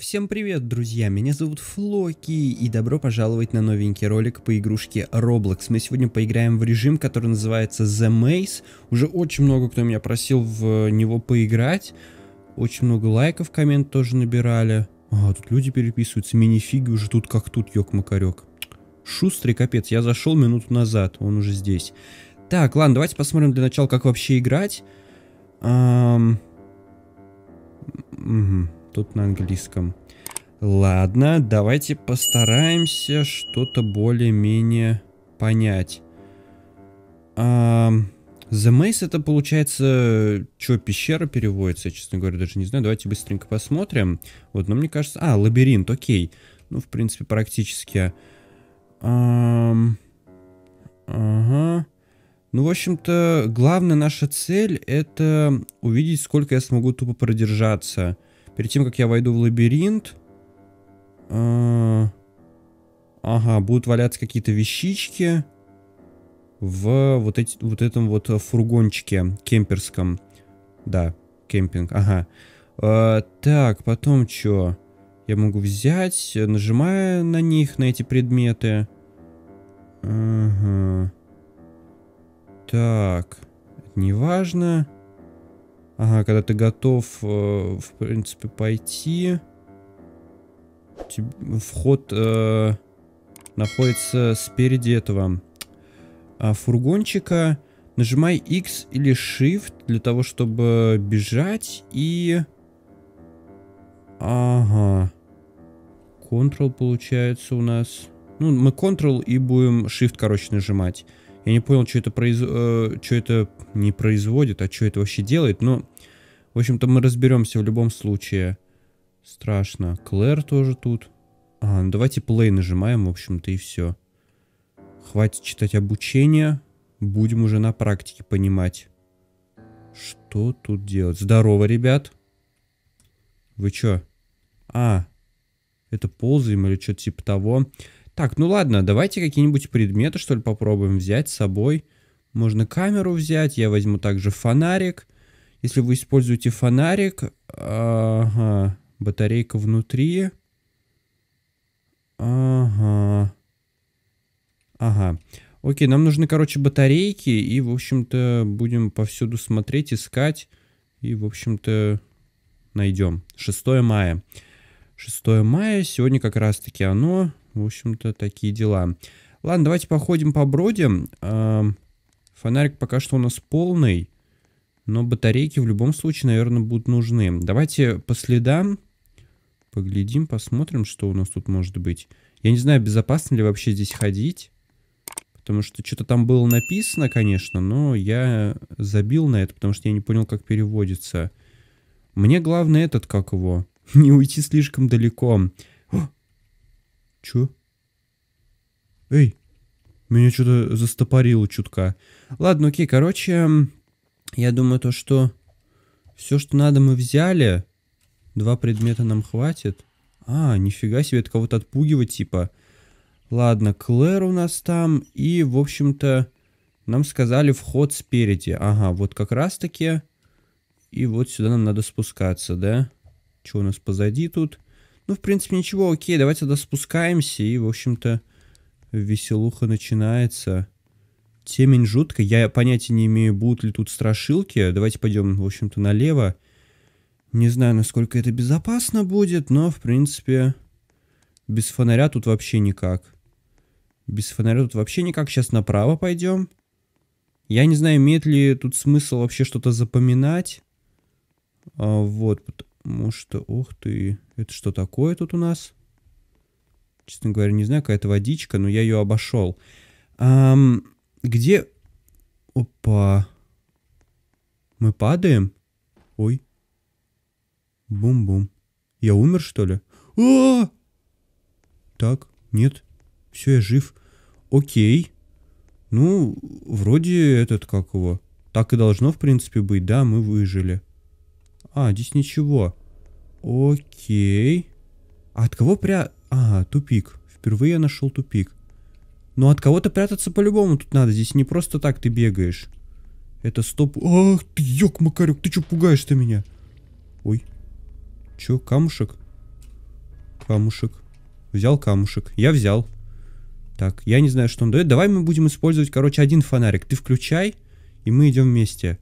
Всем привет, друзья, меня зовут Флоки, и добро пожаловать на новенький ролик по игрушке Roblox. Мы сегодня поиграем в режим, который называется The Maze. Уже очень много кто меня просил в него поиграть. Очень много лайков, коммент тоже набирали. А, тут люди переписываются, минифиги уже тут как тут, ёк-макарёк. Шустрый капец, я зашел минуту назад, он уже здесь. Так, ладно, давайте посмотрим для начала, как вообще играть. Угу тут на английском. Ладно, давайте постараемся что-то более-менее понять. А, The Maze это получается, что, пещера переводится, я, честно говоря, даже не знаю. Давайте быстренько посмотрим. Вот, но ну, мне кажется... А, лабиринт, окей. Ну, в принципе, практически. А, ага. Ну, в общем-то, главная наша цель это увидеть, сколько я смогу тупо продержаться. Перед тем, как я войду в лабиринт... А... Ага, будут валяться какие-то вещички в вот, эти, вот этом вот фургончике кемперском. Да, кемпинг, ага. А, так, потом что? Я могу взять, нажимая на них, на эти предметы. Ага. Так, не важно. Ага, когда ты готов, э, в принципе, пойти. Вход э, находится спереди этого а, фургончика. Нажимай X или Shift для того, чтобы бежать и... Ага. Ctrl получается у нас. Ну, мы Ctrl и будем Shift, короче, нажимать. Я не понял, что это, произ... Э, что это не производит, а что это вообще делает. Но, в общем-то, мы разберемся в любом случае. Страшно. Клэр тоже тут. А, ну давайте play нажимаем, в общем-то, и все. Хватит читать обучение. Будем уже на практике понимать, что тут делать. Здорово, ребят. Вы чё? А, это ползаем или что-то типа того. Так, ну ладно, давайте какие-нибудь предметы, что ли, попробуем взять с собой. Можно камеру взять, я возьму также фонарик. Если вы используете фонарик, ага, батарейка внутри. Ага. Ага. Окей, нам нужны, короче, батарейки, и, в общем-то, будем повсюду смотреть, искать, и, в общем-то, найдем. 6 мая. 6 мая, сегодня как раз-таки оно, в общем-то, такие дела. Ладно, давайте походим по бродям. А, фонарик пока что у нас полный. Но батарейки в любом случае, наверное, будут нужны. Давайте по следам поглядим, посмотрим, что у нас тут может быть. Я не знаю, безопасно ли вообще здесь ходить. Потому что что-то там было написано, конечно, но я забил на это, потому что я не понял, как переводится. Мне главное этот, как его, не уйти слишком далеко. О, Чё? Эй, меня что-то застопорило чутка. Ладно, окей, короче, я думаю то, что все, что надо, мы взяли. Два предмета нам хватит. А, нифига себе, это кого-то отпугивать, типа. Ладно, Клэр у нас там, и, в общем-то, нам сказали вход спереди. Ага, вот как раз-таки. И вот сюда нам надо спускаться, да? Что у нас позади тут? Ну, в принципе, ничего, окей, давайте тогда спускаемся, и, в общем-то, веселуха начинается. Темень жутко, я понятия не имею, будут ли тут страшилки. Давайте пойдем, в общем-то, налево. Не знаю, насколько это безопасно будет, но, в принципе, без фонаря тут вообще никак. Без фонаря тут вообще никак. Сейчас направо пойдем. Я не знаю, имеет ли тут смысл вообще что-то запоминать. А, вот, Потому что, ух ты, это что такое тут у нас? Честно говоря, не знаю, какая-то водичка, но я ее обошел. Эм, где... Опа. Мы падаем? Ой. Бум-бум. Я умер, что ли? О, а! Так, нет. Все, я жив. Окей. Ну, вроде этот, как его... Так и должно, в принципе, быть, да, мы выжили. А, здесь ничего. Окей. А от кого пря... А, тупик. Впервые я нашел тупик. Но от кого-то прятаться по-любому тут надо. Здесь не просто так ты бегаешь. Это стоп... Ах ты, ёк, Макарюк, ты чё пугаешь-то меня? Ой. Чё, камушек? Камушек. Взял камушек. Я взял. Так, я не знаю, что он дает. Давай мы будем использовать, короче, один фонарик. Ты включай, и мы идем вместе.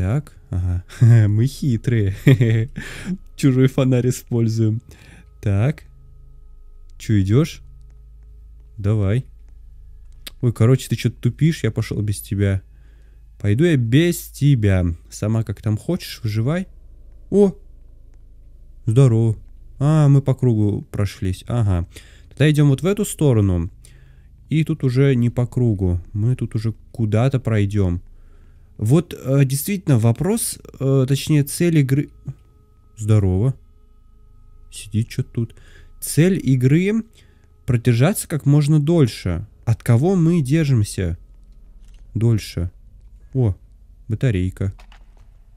Так, ага, мы хитрые. Чужой фонарь используем. Так, че идешь? Давай. Ой, короче, ты что-то тупишь, я пошел без тебя. Пойду я без тебя. Сама как там хочешь, выживай. О, здорово. А, мы по кругу прошлись, ага. Тогда идем вот в эту сторону. И тут уже не по кругу. Мы тут уже куда-то пройдем. Вот э, действительно вопрос, э, точнее цель игры... Здорово. Сидит что тут. Цель игры продержаться как можно дольше. От кого мы держимся? Дольше. О, батарейка.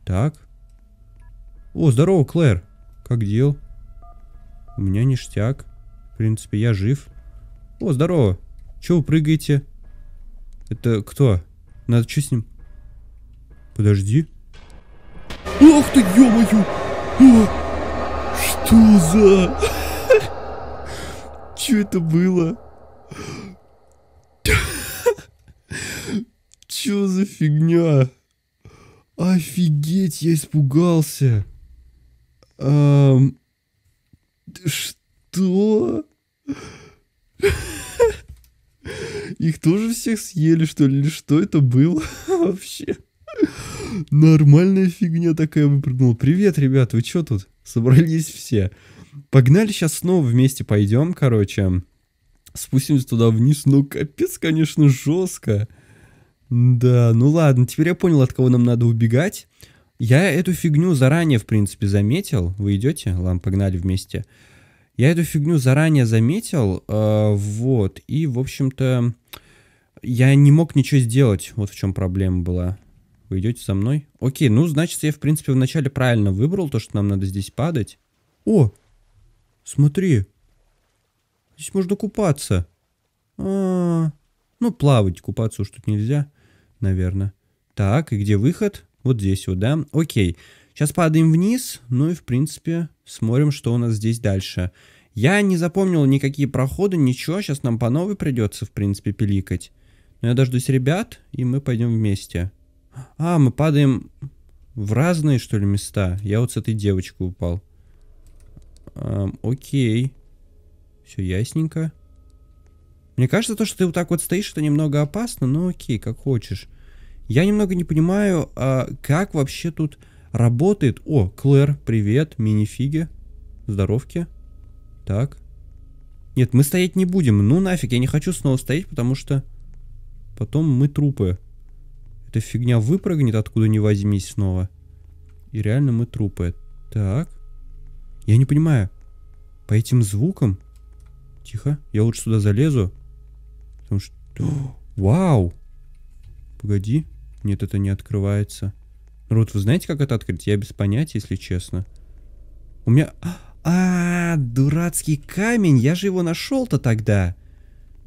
Так. О, здорово, Клэр. Как дел? У меня ништяк. В принципе, я жив. О, здорово. Чего вы прыгаете? Это кто? Надо что с ним? Подожди. Ох ты, ё-моё! что за... Чё это было? Чё за фигня? Офигеть, я испугался. Эм... Что? Их тоже всех съели, что ли? что это было вообще? Нормальная фигня такая выпрыгнула. Привет, ребят, вы чё тут? Собрались все. Погнали, сейчас снова вместе пойдем, короче. Спустимся туда вниз. Ну, капец, конечно, жестко. Да, ну ладно, теперь я понял, от кого нам надо убегать. Я эту фигню заранее, в принципе, заметил. Вы идете? Ладно, погнали вместе. Я эту фигню заранее заметил, э, вот, и, в общем-то, я не мог ничего сделать, вот в чем проблема была. Идете со мной? Окей, ну, значит, я, в принципе, вначале правильно выбрал то, что нам надо здесь падать. О, смотри. Здесь можно купаться. А -а -а. Ну, плавать, купаться уж тут нельзя, наверное. Так, и где выход? Вот здесь вот, да? Окей. Сейчас падаем вниз, ну и, в принципе, смотрим, что у нас здесь дальше. Я не запомнил никакие проходы, ничего. Сейчас нам по новой придется, в принципе, пиликать. Но я дождусь ребят, и мы пойдем вместе. А, мы падаем в разные, что ли, места? Я вот с этой девочкой упал. Эм, окей. Все ясненько. Мне кажется, то, что ты вот так вот стоишь, это немного опасно, но окей, как хочешь. Я немного не понимаю, а как вообще тут работает... О, Клэр, привет, минифиги, Здоровки. Так. Нет, мы стоять не будем. Ну нафиг, я не хочу снова стоять, потому что потом мы трупы эта фигня выпрыгнет откуда не возьмись снова. И реально мы трупы. Так. Я не понимаю. По этим звукам? Тихо. Я лучше сюда залезу. Потому что... О, вау! Погоди. Нет, это не открывается. Народ, вы знаете, как это открыть? Я без понятия, если честно. У меня... -а дурацкий камень. Я же его нашел-то тогда.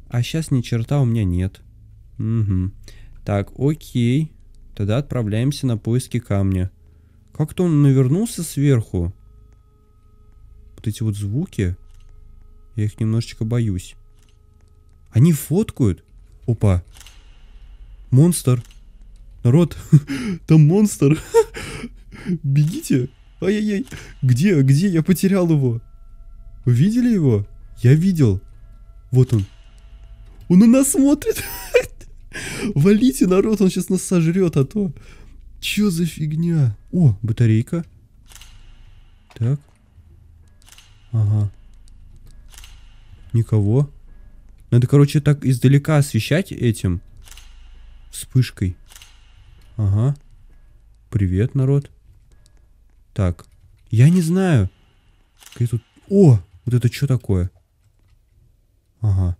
А сейчас ни черта у меня нет. Угу. Так, окей. Тогда отправляемся на поиски камня. Как-то он навернулся сверху. Вот эти вот звуки. Я их немножечко боюсь. Они фоткают? Опа. Монстр. Народ, там монстр. Бегите. Ай-яй-яй. Где, где? Я потерял его. Вы видели его? Я видел. Вот он. Он на нас смотрит. Валите, народ, он сейчас нас сожрет, а то... Чё за фигня? О, батарейка. Так. Ага. Никого. Надо, короче, так издалека освещать этим. Вспышкой. Ага. Привет, народ. Так. Я не знаю. Какая тут... О! Вот это что такое? Ага.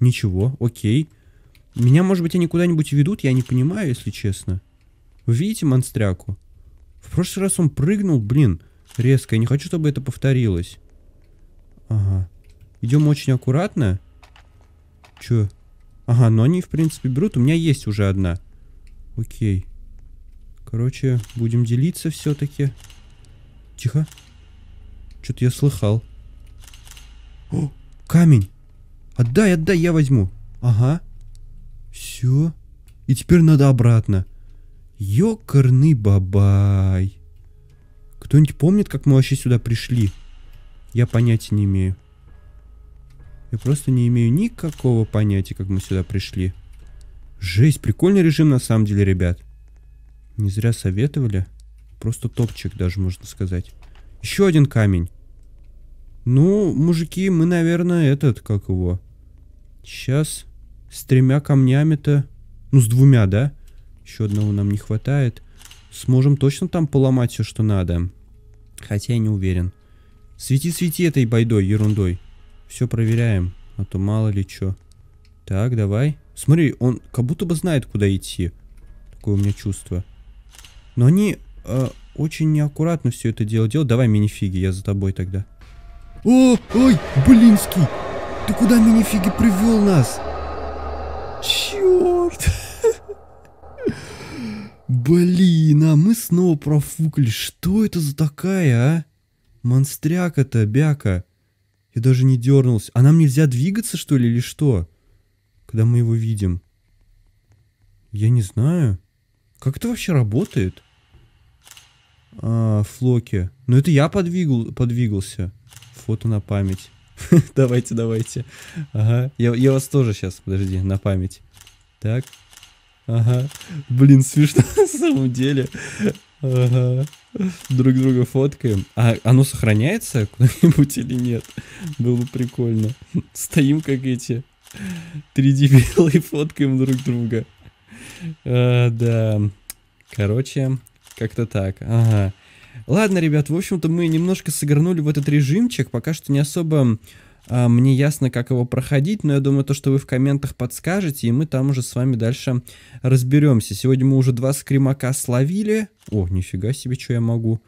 Ничего. Окей. Меня, может быть, они куда-нибудь ведут, я не понимаю, если честно. Вы видите монстряку? В прошлый раз он прыгнул, блин, резко. Я не хочу, чтобы это повторилось. Ага. Идем очень аккуратно. Чё? Ага, но они, в принципе, берут. У меня есть уже одна. Окей. Короче, будем делиться все-таки. Тихо. Что-то я слыхал. О, камень. Отдай, отдай, я возьму. Ага. Все. И теперь надо обратно. Ёкарный бабай. Кто-нибудь помнит, как мы вообще сюда пришли? Я понятия не имею. Я просто не имею никакого понятия, как мы сюда пришли. Жесть, прикольный режим на самом деле, ребят. Не зря советовали. Просто топчик даже, можно сказать. Еще один камень. Ну, мужики, мы, наверное, этот, как его. Сейчас с тремя камнями-то... Ну, с двумя, да? Еще одного нам не хватает. Сможем точно там поломать все, что надо. Хотя я не уверен. Свети-свети этой байдой, ерундой. Все проверяем, а то мало ли что. Так, давай. Смотри, он как будто бы знает, куда идти. Такое у меня чувство. Но они э, очень неаккуратно все это дело делают. Давай минифиги, я за тобой тогда. О, ой, блинский! Ты куда минифиги привел нас? Черт! Блин, а мы снова профукали. Что это за такая, а? Монстряка-то, бяка. Я даже не дернулся. А нам нельзя двигаться, что ли, или что? Когда мы его видим. Я не знаю. Как это вообще работает? А, Флоки. Ну это я подвигал, подвигался. Фото на память. давайте, давайте. Ага. Я, я вас тоже сейчас, подожди, на память. Так. Ага. Блин, смешно на самом деле. Ага. Друг друга фоткаем. А оно сохраняется куда-нибудь или нет? Было бы прикольно. Стоим как эти три дебила и фоткаем друг друга. А, да. Короче, как-то так. Ага. Ладно, ребят, в общем-то мы немножко сыгранули в этот режимчик, пока что не особо а, мне ясно, как его проходить, но я думаю, то, что вы в комментах подскажете, и мы там уже с вами дальше разберемся. Сегодня мы уже два скримака словили. О, нифига себе, что я могу.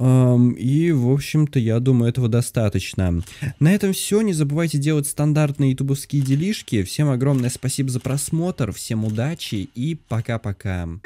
Um, и, в общем-то, я думаю, этого достаточно. На этом все. Не забывайте делать стандартные ютубовские делишки. Всем огромное спасибо за просмотр, всем удачи и пока-пока.